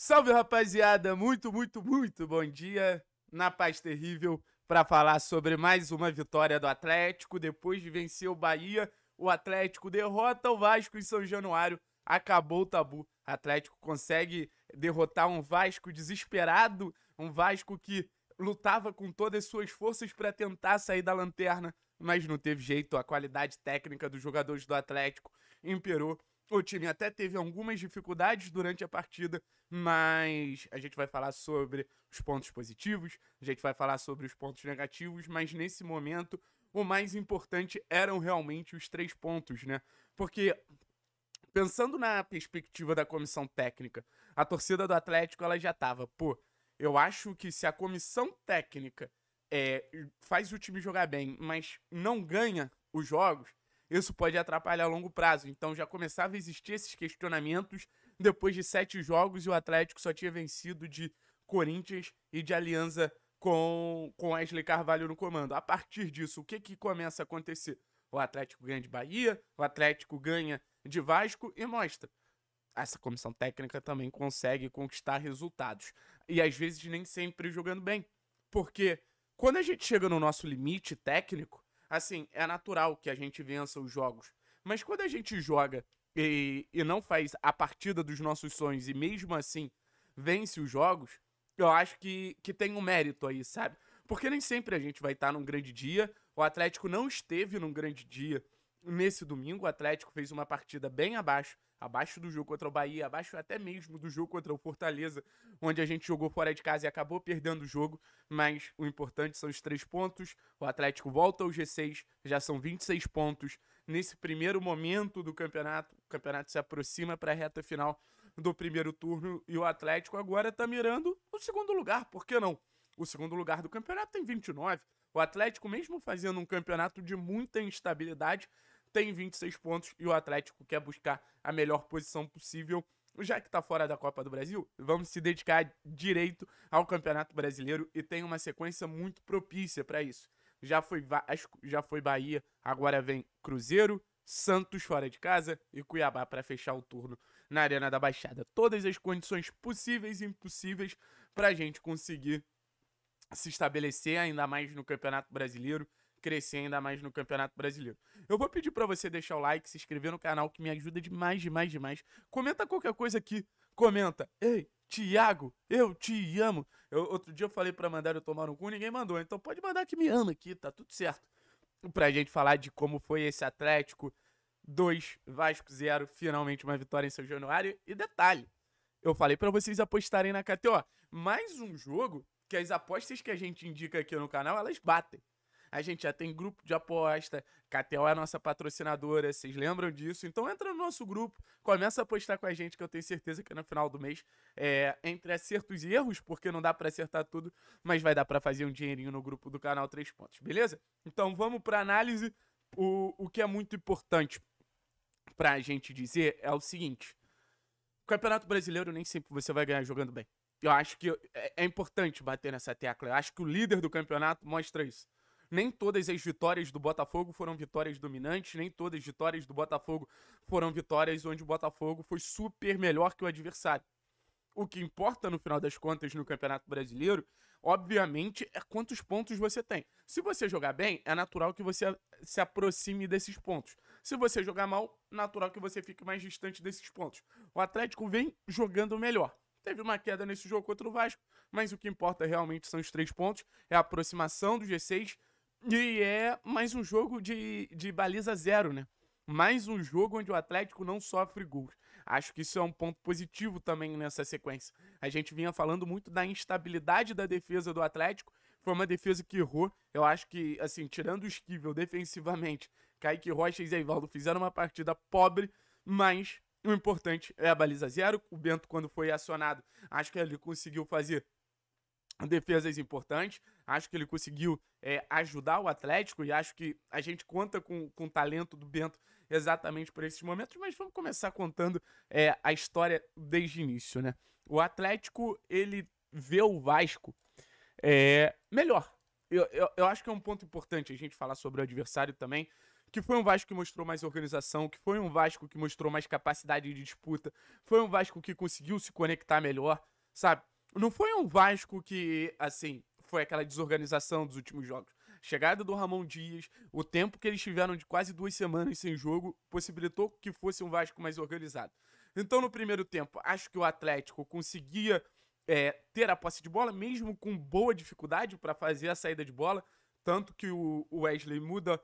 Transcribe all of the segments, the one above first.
Salve rapaziada, muito, muito, muito bom dia na Paz Terrível para falar sobre mais uma vitória do Atlético. Depois de vencer o Bahia, o Atlético derrota o Vasco em São Januário, acabou o tabu. Atlético consegue derrotar um Vasco desesperado, um Vasco que lutava com todas as suas forças para tentar sair da lanterna, mas não teve jeito. A qualidade técnica dos jogadores do Atlético imperou o time até teve algumas dificuldades durante a partida, mas a gente vai falar sobre os pontos positivos, a gente vai falar sobre os pontos negativos, mas nesse momento o mais importante eram realmente os três pontos, né? Porque pensando na perspectiva da comissão técnica, a torcida do Atlético ela já tava, pô, eu acho que se a comissão técnica é, faz o time jogar bem, mas não ganha os jogos, isso pode atrapalhar a longo prazo. Então já começava a existir esses questionamentos depois de sete jogos e o Atlético só tinha vencido de Corinthians e de Aliança com, com Wesley Carvalho no comando. A partir disso, o que, que começa a acontecer? O Atlético ganha de Bahia, o Atlético ganha de Vasco e mostra. Essa comissão técnica também consegue conquistar resultados. E às vezes nem sempre jogando bem. Porque quando a gente chega no nosso limite técnico, Assim, é natural que a gente vença os jogos. Mas quando a gente joga e, e não faz a partida dos nossos sonhos e mesmo assim vence os jogos, eu acho que, que tem um mérito aí, sabe? Porque nem sempre a gente vai estar num grande dia. O Atlético não esteve num grande dia nesse domingo. O Atlético fez uma partida bem abaixo abaixo do jogo contra o Bahia, abaixo até mesmo do jogo contra o Fortaleza, onde a gente jogou fora de casa e acabou perdendo o jogo, mas o importante são os três pontos. O Atlético volta ao G6, já são 26 pontos. Nesse primeiro momento do campeonato, o campeonato se aproxima para a reta final do primeiro turno e o Atlético agora está mirando o segundo lugar, por que não? O segundo lugar do campeonato tem 29. O Atlético, mesmo fazendo um campeonato de muita instabilidade, tem 26 pontos e o Atlético quer buscar a melhor posição possível. Já que está fora da Copa do Brasil, vamos se dedicar direito ao Campeonato Brasileiro e tem uma sequência muito propícia para isso. Já foi Vasco, já foi Bahia, agora vem Cruzeiro, Santos fora de casa e Cuiabá para fechar o turno na Arena da Baixada. Todas as condições possíveis e impossíveis para a gente conseguir se estabelecer ainda mais no Campeonato Brasileiro crescer ainda mais no Campeonato Brasileiro. Eu vou pedir para você deixar o like, se inscrever no canal, que me ajuda demais, demais, demais. Comenta qualquer coisa aqui. Comenta. Ei, Tiago, eu te amo. Eu, outro dia eu falei para mandar eu tomar um cu, ninguém mandou. Então pode mandar que me ama aqui, tá tudo certo. Pra gente falar de como foi esse Atlético 2, Vasco 0, finalmente uma vitória em seu Januário. E detalhe, eu falei para vocês apostarem na KTO. Mais um jogo que as apostas que a gente indica aqui no canal, elas batem. A gente já tem grupo de aposta. KTO é a nossa patrocinadora, vocês lembram disso? Então entra no nosso grupo, começa a apostar com a gente, que eu tenho certeza que no final do mês, é, entre acertos e erros, porque não dá para acertar tudo, mas vai dar para fazer um dinheirinho no grupo do canal 3 Pontos, beleza? Então vamos para análise. O, o que é muito importante para a gente dizer é o seguinte: Campeonato Brasileiro nem sempre você vai ganhar jogando bem. Eu acho que é, é importante bater nessa tecla. Eu acho que o líder do campeonato mostra isso. Nem todas as vitórias do Botafogo foram vitórias dominantes, nem todas as vitórias do Botafogo foram vitórias onde o Botafogo foi super melhor que o adversário. O que importa no final das contas no Campeonato Brasileiro, obviamente, é quantos pontos você tem. Se você jogar bem, é natural que você se aproxime desses pontos. Se você jogar mal, natural que você fique mais distante desses pontos. O Atlético vem jogando melhor. Teve uma queda nesse jogo contra o Vasco, mas o que importa realmente são os três pontos, é a aproximação do G6 e é mais um jogo de, de baliza zero, né? Mais um jogo onde o Atlético não sofre gols. Acho que isso é um ponto positivo também nessa sequência. A gente vinha falando muito da instabilidade da defesa do Atlético. Foi uma defesa que errou. Eu acho que, assim, tirando o esquivel defensivamente, Kaique Rocha e Zé fizeram uma partida pobre, mas o importante é a baliza zero. O Bento, quando foi acionado, acho que ele conseguiu fazer defesas é importantes. Acho que ele conseguiu é, ajudar o Atlético e acho que a gente conta com, com o talento do Bento exatamente por esses momentos, mas vamos começar contando é, a história desde o início, né? O Atlético, ele vê o Vasco é, melhor. Eu, eu, eu acho que é um ponto importante a gente falar sobre o adversário também, que foi um Vasco que mostrou mais organização, que foi um Vasco que mostrou mais capacidade de disputa, foi um Vasco que conseguiu se conectar melhor, sabe? Não foi um Vasco que, assim, foi aquela desorganização dos últimos jogos. Chegada do Ramon Dias, o tempo que eles tiveram de quase duas semanas sem jogo, possibilitou que fosse um Vasco mais organizado. Então, no primeiro tempo, acho que o Atlético conseguia é, ter a posse de bola, mesmo com boa dificuldade para fazer a saída de bola. Tanto que o Wesley muda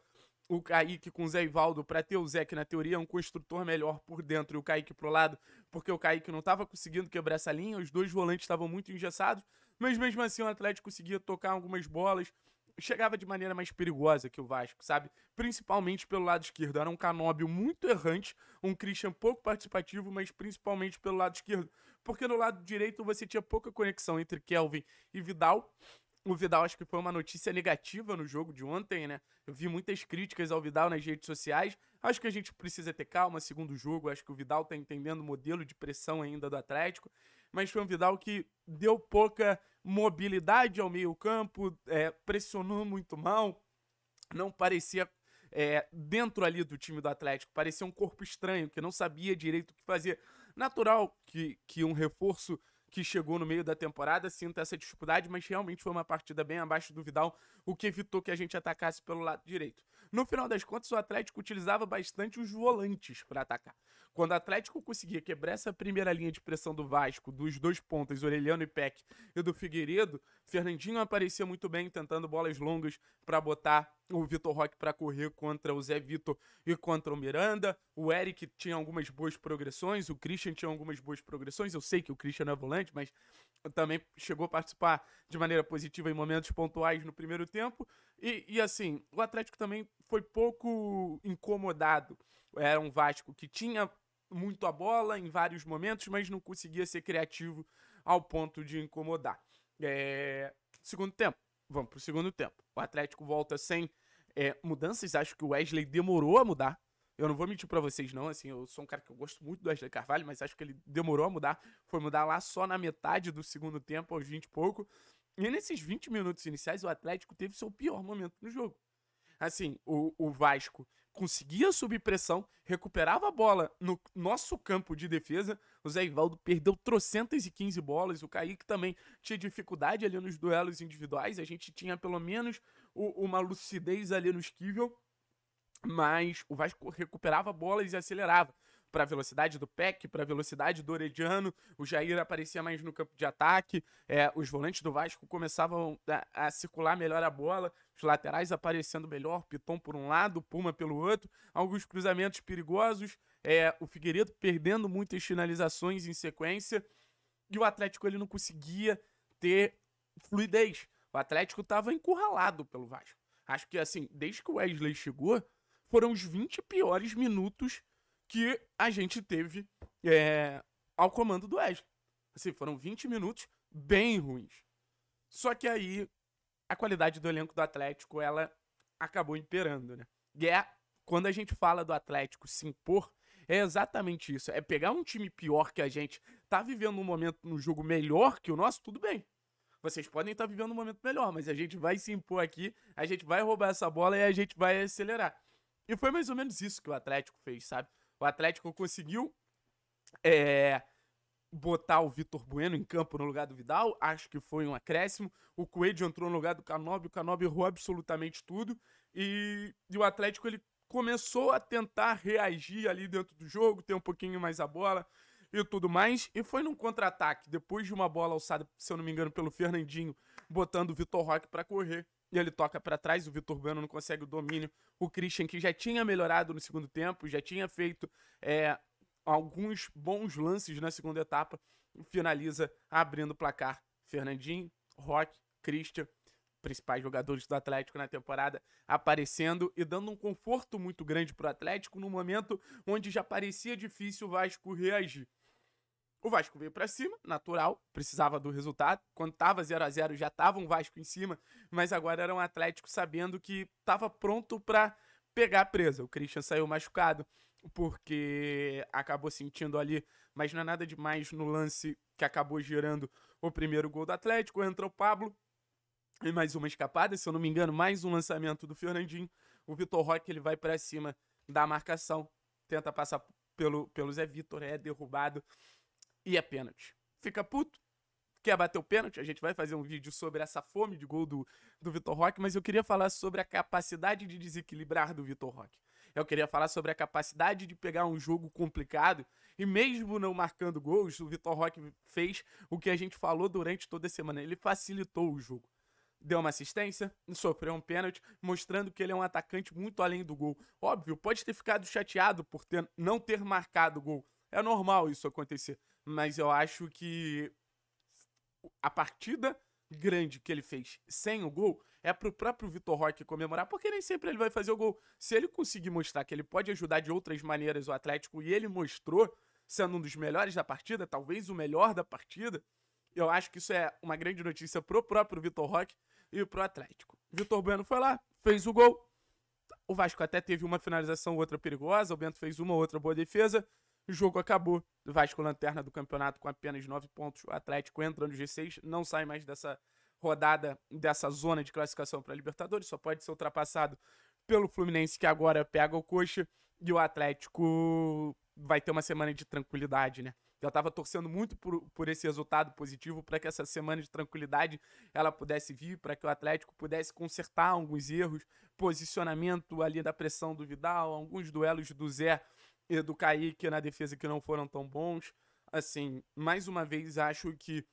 o Kaique com o Zé Ivaldo para ter o Zé, que na teoria é um construtor melhor por dentro e o Kaique pro lado, porque o Kaique não estava conseguindo quebrar essa linha, os dois volantes estavam muito engessados, mas mesmo assim o Atlético conseguia tocar algumas bolas, chegava de maneira mais perigosa que o Vasco, sabe? Principalmente pelo lado esquerdo. Era um Canóbio muito errante, um Christian pouco participativo, mas principalmente pelo lado esquerdo. Porque no lado direito você tinha pouca conexão entre Kelvin e Vidal o Vidal acho que foi uma notícia negativa no jogo de ontem, né? Eu vi muitas críticas ao Vidal nas redes sociais. Acho que a gente precisa ter calma, segundo jogo. Acho que o Vidal tá entendendo o modelo de pressão ainda do Atlético. Mas foi um Vidal que deu pouca mobilidade ao meio-campo, é, pressionou muito mal, não parecia é, dentro ali do time do Atlético. Parecia um corpo estranho, que não sabia direito o que fazer. Natural que, que um reforço que chegou no meio da temporada, sinta essa dificuldade, mas realmente foi uma partida bem abaixo do Vidal, o que evitou que a gente atacasse pelo lado direito. No final das contas, o Atlético utilizava bastante os volantes para atacar. Quando o Atlético conseguia quebrar essa primeira linha de pressão do Vasco, dos dois pontas, Orelhano e Peck, e do Figueiredo, Fernandinho aparecia muito bem tentando bolas longas para botar o Vitor Roque para correr contra o Zé Vitor e contra o Miranda. O Eric tinha algumas boas progressões, o Christian tinha algumas boas progressões. Eu sei que o Christian não é volante, mas também chegou a participar de maneira positiva em momentos pontuais no primeiro tempo. E, e assim, o Atlético também foi pouco incomodado. Era um Vasco que tinha muito a bola em vários momentos, mas não conseguia ser criativo ao ponto de incomodar. É... Segundo tempo. Vamos pro segundo tempo. O Atlético volta sem é, mudanças. Acho que o Wesley demorou a mudar. Eu não vou mentir para vocês, não, assim, eu sou um cara que eu gosto muito do Wesley Carvalho, mas acho que ele demorou a mudar. Foi mudar lá só na metade do segundo tempo, aos 20 e pouco. E nesses 20 minutos iniciais, o Atlético teve seu pior momento no jogo. Assim, o, o Vasco conseguia subir pressão, recuperava a bola no nosso campo de defesa. O Zé Ivaldo perdeu trocentas e bolas. O Kaique também tinha dificuldade ali nos duelos individuais. A gente tinha pelo menos o, uma lucidez ali no esquivel mas o Vasco recuperava bolas e acelerava para a velocidade do Peck, para a velocidade do Orediano, o Jair aparecia mais no campo de ataque, é, os volantes do Vasco começavam a, a, circular melhor a bola, os laterais aparecendo melhor, Piton por um lado, Puma pelo outro, alguns cruzamentos perigosos, é, o Figueiredo perdendo muitas finalizações em sequência, e o Atlético ele não conseguia ter fluidez. O Atlético estava encurralado pelo Vasco. Acho que assim, desde que o Wesley chegou, foram os 20 piores minutos que a gente teve é, ao comando do Wesley. Assim, foram 20 minutos bem ruins. Só que aí a qualidade do elenco do Atlético, ela acabou imperando, né? E é, quando a gente fala do Atlético se impor, é exatamente isso. É pegar um time pior que a gente, tá vivendo um momento no jogo melhor que o nosso, tudo bem. Vocês podem estar tá vivendo um momento melhor, mas a gente vai se impor aqui, a gente vai roubar essa bola e a gente vai acelerar. E foi mais ou menos isso que o Atlético fez, sabe? O Atlético conseguiu é, botar o Vitor Bueno em campo no lugar do Vidal, acho que foi um acréscimo. O Coelho entrou no lugar do Canobi, o Canobi errou absolutamente tudo. E, e, o Atlético ele começou a tentar reagir ali dentro do jogo, ter um pouquinho mais a bola e tudo mais. E foi num contra-ataque, depois de uma bola alçada, se eu não me engano, pelo Fernandinho, botando o Vitor Roque para correr e ele toca para trás, o Vitor Bueno não consegue o domínio. O Christian, que já tinha melhorado no segundo tempo, já tinha feito é, alguns bons lances na segunda etapa, finaliza abrindo o placar. Fernandinho, Roque, Christian, principais jogadores do Atlético na temporada, aparecendo e dando um conforto muito grande para o Atlético no momento onde já parecia difícil o Vasco reagir. O Vasco veio para cima, natural, precisava do resultado. Quando tava 0 a 0 já tava um Vasco em cima, mas agora era um Atlético sabendo que tava pronto para pegar a presa. O Christian saiu machucado porque acabou sentindo ali, mas não é nada demais no lance que acabou gerando o primeiro gol do Atlético. Entra o Pablo e mais uma escapada, se eu não me engano, mais um lançamento do Fernandinho. O Vitor Roque ele vai para cima da marcação, tenta passar pelo, pelo Zé Vitor, é derrubado e é pênalti. Fica puto? Quer bater o pênalti? A gente vai fazer um vídeo sobre essa fome de gol do, do Vitor Roque, mas eu queria falar sobre a capacidade de desequilibrar do Vitor Roque. Eu queria falar sobre a capacidade de pegar um jogo complicado e mesmo não marcando gols, o Vitor Roque fez o que a gente falou durante toda a semana. Ele facilitou o jogo deu uma assistência, sofreu um pênalti, mostrando que ele é um atacante muito além do gol. Óbvio, pode ter ficado chateado por ter, não ter marcado o gol. É normal isso acontecer mas eu acho que a partida grande que ele fez sem o gol é para o próprio Vitor Roque comemorar, porque nem sempre ele vai fazer o gol. Se ele conseguir mostrar que ele pode ajudar de outras maneiras o Atlético e ele mostrou sendo um dos melhores da partida, talvez o melhor da partida, eu acho que isso é uma grande notícia para o próprio Vitor Roque e para o Atlético. Vitor Bueno foi lá, fez o gol. O Vasco até teve uma finalização, outra perigosa. O Bento fez uma, outra boa defesa. O jogo acabou. Vasco lanterna do campeonato com apenas 9 pontos. O Atlético entra no G6, não sai mais dessa rodada, dessa zona de classificação para a Libertadores. Só pode ser ultrapassado pelo Fluminense, que agora pega o coxa. E o Atlético vai ter uma semana de tranquilidade, né? Já estava torcendo muito por, por esse resultado positivo, para que essa semana de tranquilidade ela pudesse vir, para que o Atlético pudesse consertar alguns erros, posicionamento ali da pressão do Vidal, alguns duelos do Zé e do Kaique na defesa que não foram tão bons. Assim, mais uma vez, acho que,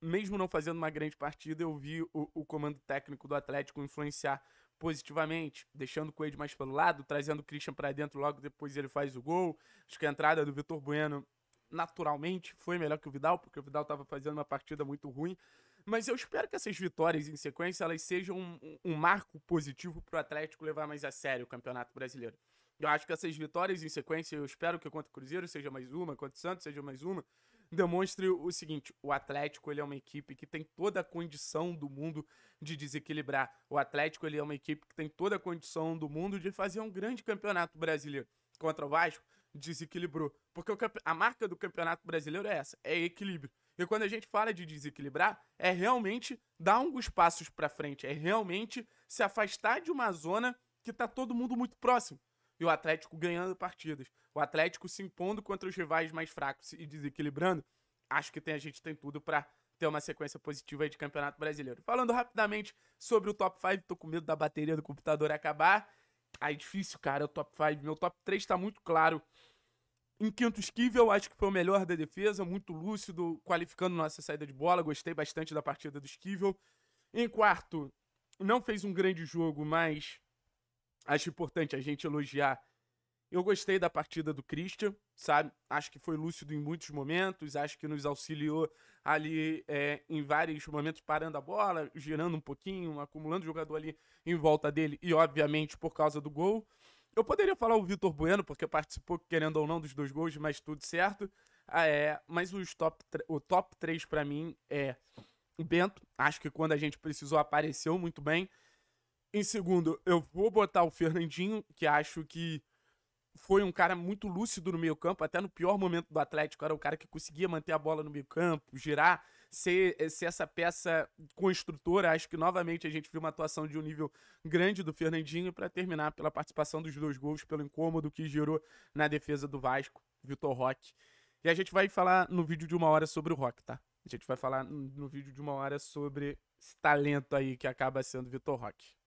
mesmo não fazendo uma grande partida, eu vi o, o comando técnico do Atlético influenciar positivamente, deixando o Coelho mais pelo lado, trazendo o Christian para dentro logo depois ele faz o gol. Acho que a entrada do Vitor Bueno, naturalmente, foi melhor que o Vidal, porque o Vidal estava fazendo uma partida muito ruim. Mas eu espero que essas vitórias em sequência elas sejam um, um, um marco positivo para o Atlético levar mais a sério o Campeonato Brasileiro. Eu acho que essas vitórias em sequência, eu espero que contra o Cruzeiro seja mais uma, contra o Santos seja mais uma, demonstre o seguinte: o Atlético ele é uma equipe que tem toda a condição do mundo de desequilibrar. O Atlético ele é uma equipe que tem toda a condição do mundo de fazer um grande campeonato brasileiro. Contra o Vasco, desequilibrou. Porque a marca do campeonato brasileiro é essa: é equilíbrio. E quando a gente fala de desequilibrar, é realmente dar alguns passos para frente, é realmente se afastar de uma zona que tá todo mundo muito próximo e o Atlético ganhando partidas. O Atlético se impondo contra os rivais mais fracos e desequilibrando, acho que tem, a gente tem tudo para ter uma sequência positiva de Campeonato Brasileiro. Falando rapidamente sobre o top 5, tô com medo da bateria do computador acabar. Aí difícil, cara, o top 5. Meu top 3 tá muito claro. Em quinto esquivel, acho que foi o melhor da defesa, muito lúcido, qualificando nossa saída de bola. Gostei bastante da partida do esquivel. Em quarto, não fez um grande jogo, mas Acho importante a gente elogiar. Eu gostei da partida do Christian, sabe? Acho que foi lúcido em muitos momentos, acho que nos auxiliou ali é, em vários momentos, parando a bola, girando um pouquinho, acumulando jogador ali em volta dele e, obviamente, por causa do gol. Eu poderia falar o Vitor Bueno, porque participou, querendo ou não, dos dois gols, mas tudo certo. Ah, é, mas os top, o top 3 para mim é o Bento. Acho que quando a gente precisou apareceu muito bem. Em segundo, eu vou botar o Fernandinho, que acho que foi um cara muito lúcido no meio campo, até no pior momento do Atlético, era o cara que conseguia manter a bola no meio campo, girar, ser, eh, ser essa peça construtora. Acho que novamente a gente viu uma atuação de um nível grande do Fernandinho para terminar pela participação dos dois gols, pelo incômodo que gerou na defesa do Vasco, Vitor Roque. E a gente vai falar no vídeo de uma hora sobre o Roque, tá? A gente vai falar no vídeo de uma hora sobre esse talento aí que acaba sendo Vitor Roque.